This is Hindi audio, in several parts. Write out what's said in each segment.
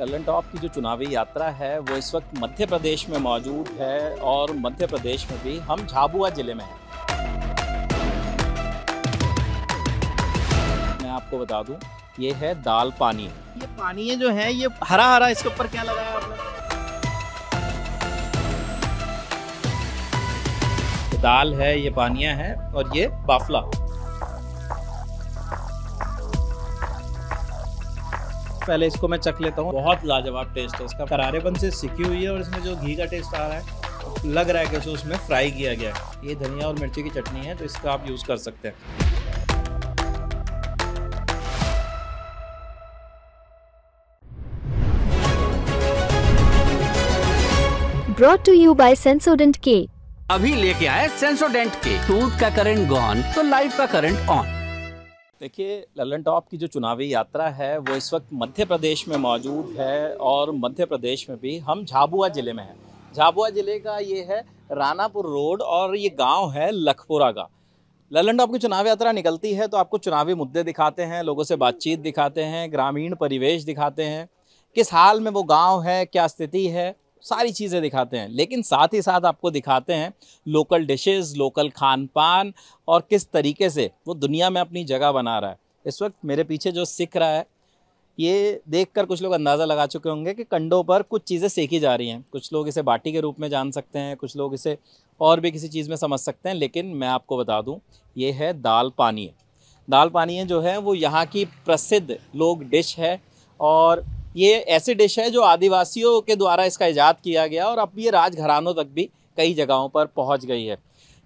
कल्लन टॉप की जो चुनावी यात्रा है वो इस वक्त मध्य प्रदेश में मौजूद है और मध्य प्रदेश में भी हम झाबुआ ज़िले में हैं मैं आपको बता दूं ये है दाल पानी ये पानी है जो है ये हरा हरा इसके ऊपर क्या लगाया आपने दाल है ये पानिया है और ये बाफला पहले इसको मैं चख लेता हूँ बहुत लाजवाब टेस्ट है इसका करारेपन से सिकी हुई है और इसमें जो घी का टेस्ट आ रहा है लग रहा है कि उसमें फ्राई किया गया है ये धनिया और मिर्ची की चटनी है तो इसका आप यूज़ कर सकते हैं brought to you by Sensodent K. अभी लेके आए सेंसोडेंट के टूथ का करंट गॉन तो लाइफ का करंट ऑन देखिए ललन टॉप की जो चुनावी यात्रा है वो इस वक्त मध्य प्रदेश में मौजूद है और मध्य प्रदेश में भी हम झाबुआ ज़िले में हैं झाबुआ ज़िले का ये है रानापुर रोड और ये गांव है लखपुरा का ललन टॉप की चुनाव यात्रा निकलती है तो आपको चुनावी मुद्दे दिखाते हैं लोगों से बातचीत दिखाते हैं ग्रामीण परिवेश दिखाते हैं किस हाल में वो गाँव है क्या स्थिति है सारी चीज़ें दिखाते हैं लेकिन साथ ही साथ आपको दिखाते हैं लोकल डिशेस लोकल खान पान और किस तरीके से वो दुनिया में अपनी जगह बना रहा है इस वक्त मेरे पीछे जो सीख रहा है ये देखकर कुछ लोग अंदाज़ा लगा चुके होंगे कि कंडों पर कुछ चीज़ें सीखी जा रही हैं कुछ लोग इसे बाटी के रूप में जान सकते हैं कुछ लोग इसे और भी किसी चीज़ में समझ सकते हैं लेकिन मैं आपको बता दूँ ये है दाल पानी दाल पानी जो है वो यहाँ की प्रसिद्ध लोग डिश है और ये ऐसी डिश है जो आदिवासियों के द्वारा इसका ईजाद किया गया और अब ये राजघरानों तक भी कई जगहों पर पहुँच गई है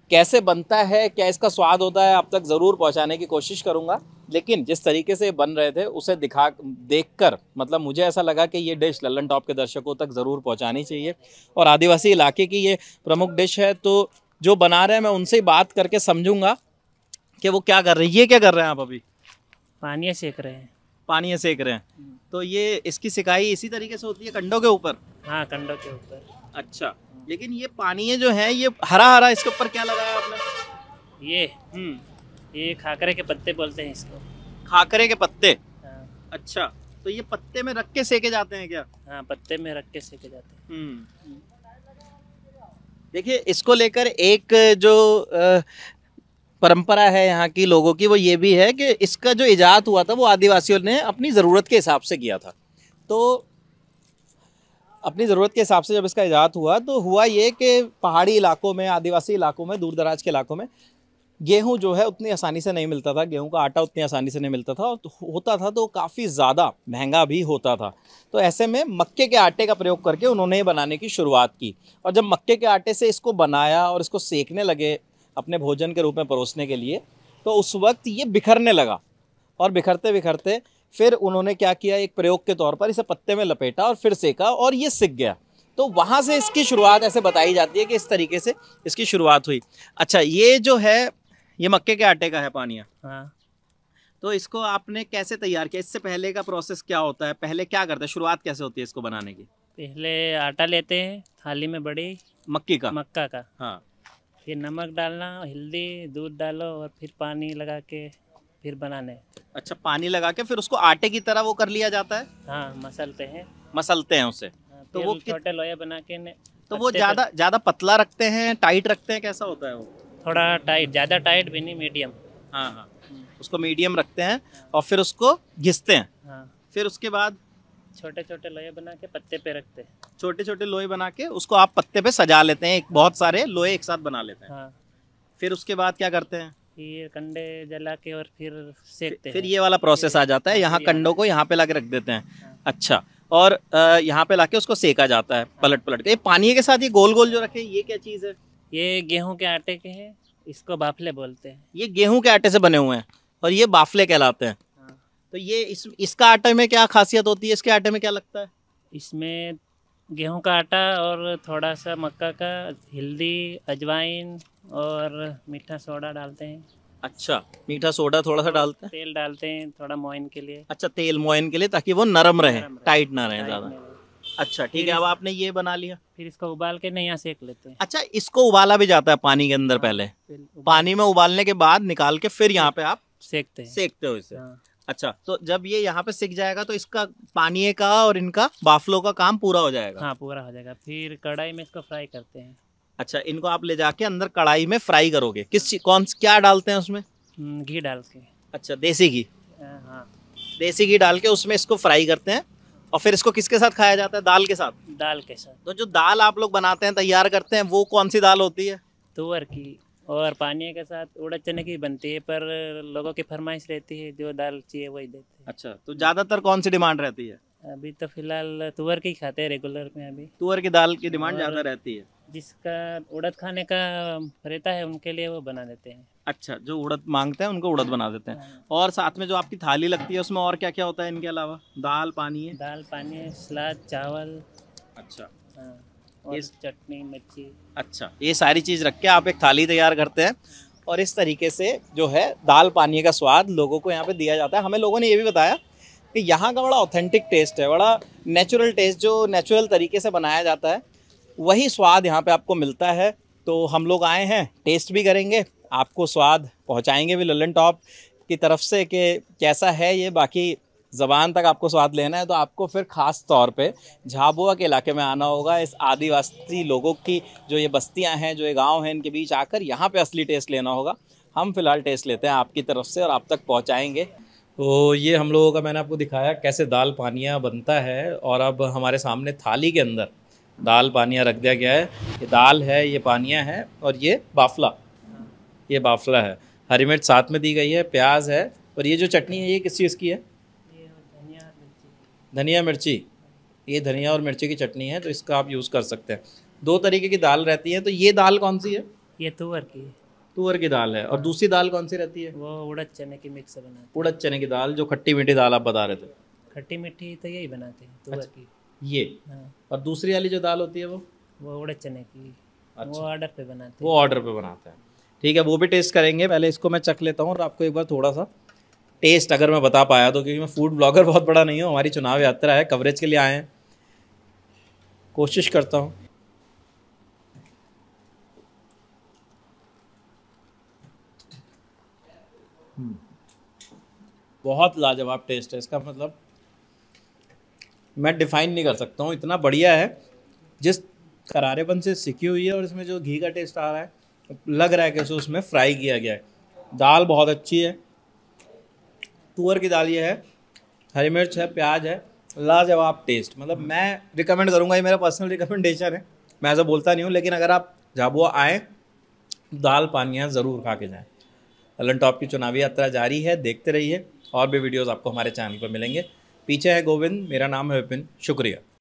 कैसे बनता है क्या इसका स्वाद होता है अब तक ज़रूर पहुंचाने की कोशिश करूंगा लेकिन जिस तरीके से बन रहे थे उसे दिखा देखकर मतलब मुझे ऐसा लगा कि ये डिश लल्लन टॉप के दर्शकों तक ज़रूर पहुँचानी चाहिए और आदिवासी इलाके की ये प्रमुख डिश है तो जो बना रहे हैं मैं उनसे ही बात करके समझूंगा कि वो क्या कर रही ये क्या कर रहे हैं आप अभी पानिया सेक रहे हैं पानी है सेक रहे हैं हम्म। तो ये इसकी सिकाई इसी तरीके से होती है कंडों के ऊपर हाँ कंडों के ऊपर अच्छा लेकिन ये पानी है जो है ये हरा हरा इसके ऊपर क्या लगाया आपने ये हम्म। ये खाकरे के पत्ते बोलते हैं इसको खाकरे के पत्ते हाँ। अच्छा तो ये पत्ते में रख के सेके जाते हैं क्या हाँ पत्ते में रख के सेके जाते हैं हम्म। देखिए इसको लेकर एक जो परंपरा है यहाँ की लोगों की वो ये भी है कि इसका जो इजाद हुआ था वो आदिवासियों ने अपनी ज़रूरत के हिसाब से किया था तो अपनी ज़रूरत के हिसाब से जब इसका इजाद हुआ तो हुआ ये कि पहाड़ी इलाकों में आदिवासी इलाकों में दूर दराज के इलाकों में गेहूँ जो है उतनी आसानी से नहीं मिलता था गेहूँ का आटा उतनी आसानी से नहीं मिलता था और तो होता था तो काफ़ी ज़्यादा महंगा भी होता था तो ऐसे में मक्के के आटे का प्रयोग करके उन्होंने बनाने की शुरुआत की और जब मक्के के आटे से इसको बनाया और इसको सेकने लगे अपने भोजन के रूप में परोसने के लिए तो उस वक्त ये बिखरने लगा और बिखरते बिखरते फिर उन्होंने क्या किया एक प्रयोग के तौर पर इसे पत्ते में लपेटा और फिर सेका और ये सिक गया तो वहाँ से इसकी शुरुआत ऐसे बताई जाती है कि इस तरीके से इसकी शुरुआत हुई अच्छा ये जो है ये मक्के के आटे का है पानिया हाँ तो इसको आपने कैसे तैयार किया इससे पहले का प्रोसेस क्या होता है पहले क्या करते हैं शुरुआत कैसे होती है इसको बनाने की पहले आटा लेते हैं थाली में बड़ी मक्की का मक्का का हाँ फिर नमक डालना हल्दी दूध डालो और फिर पानी लगा के फिर बनाने अच्छा पानी लगा के फिर उसको आटे की तरह वो कर लिया जाता है हाँ मसलते हैं मसलते हैं उसे हाँ, तो वो छोटे लोया बना के तो वो ज्यादा ज्यादा पतला रखते हैं टाइट रखते हैं कैसा होता है वो थोड़ा टाइट ज्यादा टाइट भी नहीं मीडियम हाँ हाँ उसको मीडियम रखते हैं और फिर उसको घिसते हैं हाँ। फिर उसके बाद छोटे छोटे लोहे बना के पत्ते पे रखते हैं छोटे छोटे लोहे बना के उसको आप पत्ते पे सजा लेते हैं एक बहुत सारे लोहे एक साथ बना लेते हैं हाँ। फिर उसके बाद क्या करते हैं फिर कंडे जला के और फिर सेकते फिर ये वाला प्रोसेस आ जाता है हाँ, यहाँ कंडों को यहाँ पे ला रख देते हैं हाँ। अच्छा और यहाँ पे लाके उसको सेका जाता है पलट पलट के ये पानी के साथ ये गोल गोल जो रखे ये क्या चीज़ है ये गेहूं के आटे के हैं इसको बाफले बोलते हैं ये गेहूं के आटे से बने हुए हैं और ये बाफले कहलाते हैं तो ये इस इसका आटे में क्या खासियत होती है इसके आटे में क्या लगता है इसमें गेहूं का आटा और थोड़ा सा मक्का का हल्दी अजवाइन और मीठा सोडा डालते हैं अच्छा मीठा सोडा थोड़ा सा डालते हैं तेल डालते हैं थोड़ा मोइन के लिए अच्छा तेल मोइन के लिए ताकि वो नरम रहे टाइट ना रहे ज़्यादा अच्छा ठीक है अब आपने ये बना लिया फिर इसको उबाल के नया सेक लेते हैं अच्छा इसको उबाला भी जाता है पानी के अंदर हाँ, पहले पानी में उबालने के बाद निकाल के फिर यहाँ पे आप सेकते हैं सेकते हो इसे हाँ। अच्छा तो जब ये यहाँ पे सीख जाएगा तो इसका पानी का और इनका बाफलो का काम पूरा हो जाएगा हाँ पूरा हो जाएगा फिर कढ़ाई में इसको फ्राई करते हैं अच्छा इनको आप ले जाके अंदर कढ़ाई में फ्राई करोगे किस चीज कौन क्या डालते हैं उसमें हम्म, घी डाल के अच्छा देसी घी हाँ देसी घी डाल के उसमें इसको फ्राई करते हैं और फिर इसको किसके साथ खाया जाता है दाल के साथ दाल के साथ तो जो दाल आप लोग बनाते हैं तैयार करते हैं वो कौन सी दाल होती है तुअर की और पानी के साथ उड़द चने की बनती है पर लोगों की फरमाइश रहती है जो दाल चाहिए वही देते हैं अच्छा तो ज़्यादातर कौन सी डिमांड रहती है अभी तो फिलहाल तुअर की खाते हैं रेगुलर में अभी तुअर की दाल की डिमांड ज़्यादा रहती है जिसका उड़द खाने का रहता है उनके लिए वो बना देते हैं अच्छा जो उड़द मांगते हैं उनको उड़द बना देते हैं हाँ। और साथ में जो आपकी थाली लगती है उसमें और क्या क्या होता है इनके अलावा दाल पानी है दाल पानी है सलाद चावल अच्छा हाँ। ये चटनी मिर्ची अच्छा ये सारी चीज़ रख के आप एक थाली तैयार करते हैं और इस तरीके से जो है दाल पानी का स्वाद लोगों को यहाँ पे दिया जाता है हमें लोगों ने ये भी बताया कि यहाँ का बड़ा ऑथेंटिक टेस्ट है बड़ा नेचुरल टेस्ट जो नेचुरल तरीके से बनाया जाता है वही स्वाद यहाँ पे आपको मिलता है तो हम लोग आए हैं टेस्ट भी करेंगे आपको स्वाद पहुँचाएँगे भी ललन टॉप की तरफ से कि कैसा है ये बाकी ज़बान तक आपको स्वाद लेना है तो आपको फिर ख़ास तौर पे झाबुआ के इलाके में आना होगा इस आदिवासी लोगों की जो ये बस्तियां हैं जो ये गांव हैं इनके बीच आकर यहाँ पे असली टेस्ट लेना होगा हम फिलहाल टेस्ट लेते हैं आपकी तरफ से और आप तक पहुँचाएँगे तो ये हम लोगों का मैंने आपको दिखाया कैसे दाल पानिया बनता है और अब हमारे सामने थाली के अंदर दाल पानिया रख दिया गया है ये दाल है ये पानिया है और ये बाफला ये बाफला है हरी मिर्च साथ में दी गई है प्याज है और ये जो चटनी है ये किस चीज़ की है धनिया मिर्ची ये धनिया और मिर्ची की चटनी है तो इसका आप यूज़ कर सकते हैं दो तरीके की दाल रहती है तो ये दाल कौन सी है ये तुअर की तुअर की दाल है और हाँ। दूसरी दाल कौन सी रहती है वो उड़द चने की मिक्स बनाते उड़द चने की दाल जो खट्टी मीठी दाल आप बता रहे थे खट्टी मीठी तो यही बनाते हैं तुअर अच्छा, की ये हाँ। और दूसरी वाली जो दाल होती है वो वो उड़द चने की अच्छा। वो ऑर्डर पे बनाते हैं वो ऑर्डर पे बनाते हैं ठीक है वो भी टेस्ट करेंगे पहले इसको मैं चख लेता हूँ और आपको एक बार थोड़ा सा टेस्ट अगर मैं बता पाया तो क्योंकि मैं फूड ब्लॉगर बहुत बड़ा नहीं हूँ हमारी चुनाव यात्रा है कवरेज के लिए आए हैं कोशिश करता हूँ हम्म। बहुत लाजवाब टेस्ट है इसका मतलब मैं डिफाइन नहीं कर सकता हूँ इतना बढ़िया है जिस करारेपन से सिकी हुई है और इसमें जो घी का टेस्ट आ रहा है लग रहा है कैसे उसमें फ्राई किया गया है दाल बहुत अच्छी है तुअर की दाल ये है हरी मिर्च है प्याज है लाजवाब टेस्ट मतलब मैं रिकमेंड करूँगा ये मेरा पर्सनल रिकमेंडेशन है मैं ऐसा बोलता नहीं हूँ लेकिन अगर आप झाबुआ आएँ दाल पानियाँ ज़रूर खा के जाएँ अलन टॉप की चुनावी यात्रा जारी है देखते रहिए और भी वीडियोज़ आपको हमारे चैनल पर मिलेंगे पीछे है गोविंद मेरा नाम है विपिन शुक्रिया